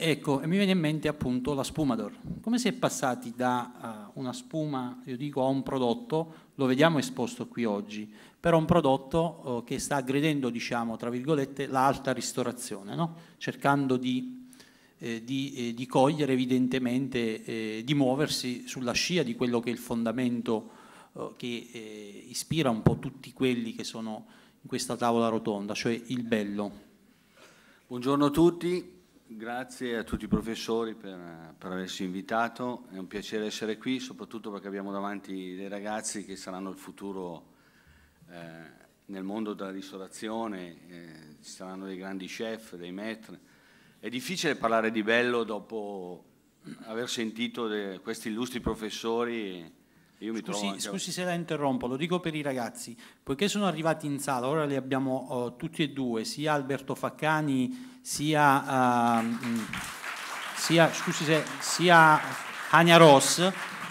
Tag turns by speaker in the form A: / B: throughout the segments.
A: Ecco, e mi viene in mente appunto la Spumador. Come si è passati da uh, una spuma, io dico, a un prodotto, lo vediamo esposto qui oggi, però un prodotto uh, che sta aggredendo, diciamo, tra virgolette, l'alta ristorazione, no? cercando di, eh, di, eh, di, cogliere evidentemente, eh, di muoversi sulla scia di quello che è il fondamento eh, che ispira un po' tutti quelli che sono in questa tavola rotonda, cioè il bello. Buongiorno a tutti, Grazie
B: a tutti i professori per, per, averci invitato, è un piacere essere qui, soprattutto perché abbiamo davanti dei ragazzi che saranno il futuro eh, nel mondo della ristorazione, eh, ci saranno dei grandi chef, dei maître. È difficile parlare di bello dopo aver sentito questi illustri professori Scusi, scusi,
A: se la interrompo, lo dico per i ragazzi, poiché sono arrivati in sala, ora li abbiamo uh, tutti e due, sia Alberto Faccani sia, uh, sia, scusi se, sia Ania Ross,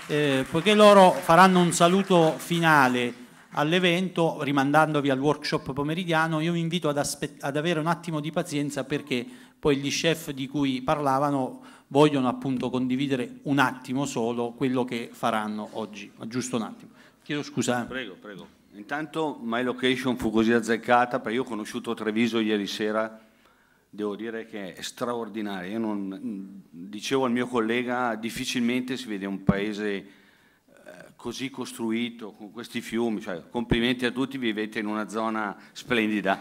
A: eh, poiché loro faranno un saluto finale all'evento, rimandandovi al workshop pomeridiano, io vi invito ad, ad avere un attimo di pazienza perché poi gli chef di cui parlavano vogliono appunto condividere un attimo solo quello che faranno oggi, ma giusto un attimo. Chiedo scusa. Eh. Prego, prego.
B: Intanto My Location fu così azzeccata perché io ho conosciuto Treviso ieri sera, devo dire che è straordinario. Io non, dicevo al mio collega, difficilmente si vede un paese così costruito, con questi fiumi, cioè, complimenti a tutti, vivete in una zona splendida.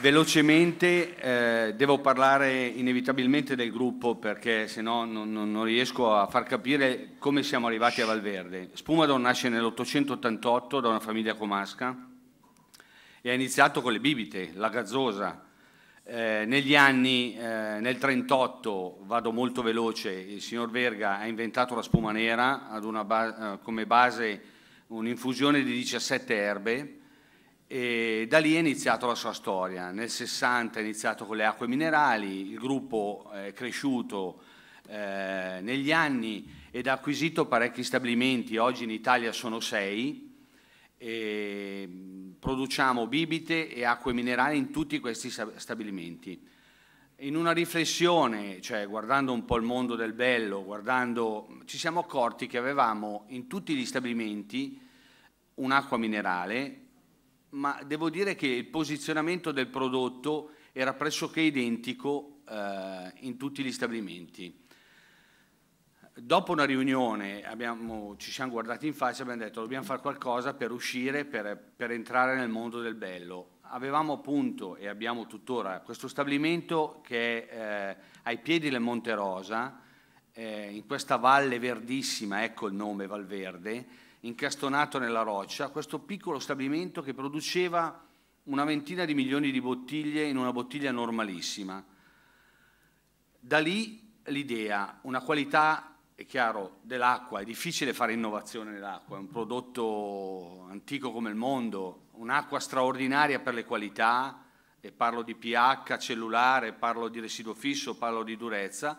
B: Velocemente eh, devo parlare inevitabilmente del gruppo perché se no non, non, riesco a far capire come siamo arrivati a Valverde. Spumadon nasce nell'888 da una famiglia comasca e ha iniziato con le bibite, la gazzosa, eh, negli anni, eh, nel 38, vado molto veloce, il signor Verga ha inventato la spuma nera ba eh, come base un'infusione di 17 erbe e da lì è iniziata la sua storia. Nel 60 è iniziato con le acque minerali, il gruppo è cresciuto eh, negli anni ed ha acquisito parecchi stabilimenti, oggi in Italia sono sei. E, produciamo bibite e acque minerali in tutti questi stabilimenti. In una riflessione, cioè guardando un po' il mondo del bello, guardando, ci siamo accorti che avevamo in tutti gli stabilimenti un'acqua minerale, ma devo dire che il posizionamento del prodotto era pressoché identico eh, in tutti gli stabilimenti dopo una riunione abbiamo, ci siamo guardati in faccia e abbiamo detto dobbiamo fare qualcosa per uscire, per, per, entrare nel mondo del bello. Avevamo appunto e abbiamo tuttora questo stabilimento che è eh, ai piedi del Monte Rosa, eh, in questa valle verdissima, ecco il nome Valverde, incastonato nella roccia, questo piccolo stabilimento che produceva una ventina di milioni di bottiglie in una bottiglia normalissima. Da lì l'idea, una qualità è chiaro, dell'acqua, è difficile fare innovazione nell'acqua, è un prodotto antico come il mondo, un'acqua straordinaria per le qualità, e parlo di pH cellulare, parlo di residuo fisso, parlo di durezza,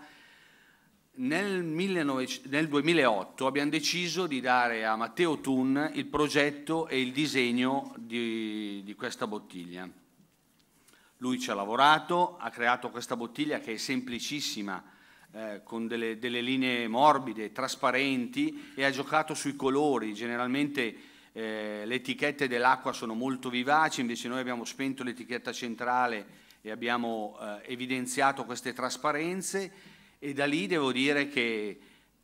B: nel, 19, nel, 2008 abbiamo deciso di dare a Matteo Thun il progetto e il disegno di, di questa bottiglia. Lui ci ha lavorato, ha creato questa bottiglia che è semplicissima, eh, con delle, delle, linee morbide, trasparenti e ha giocato sui colori. Generalmente eh, le etichette dell'acqua sono molto vivaci, invece noi abbiamo spento l'etichetta centrale e abbiamo eh, evidenziato queste trasparenze e da lì devo dire che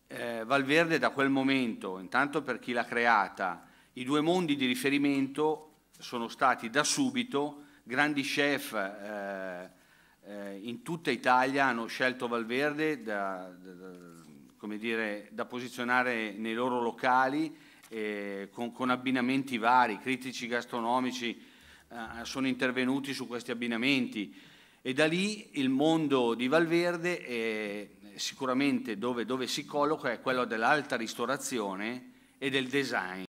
B: eh, Valverde da quel momento, intanto per chi l'ha creata, i due mondi di riferimento sono stati da subito grandi chef eh, eh, in tutta Italia hanno scelto Valverde da, da, da, dire, da posizionare nei loro locali eh, con, con, abbinamenti vari, critici gastronomici eh, sono intervenuti su questi abbinamenti e da lì il mondo di Valverde è, sicuramente dove, dove si colloca è quello dell'alta ristorazione e del design.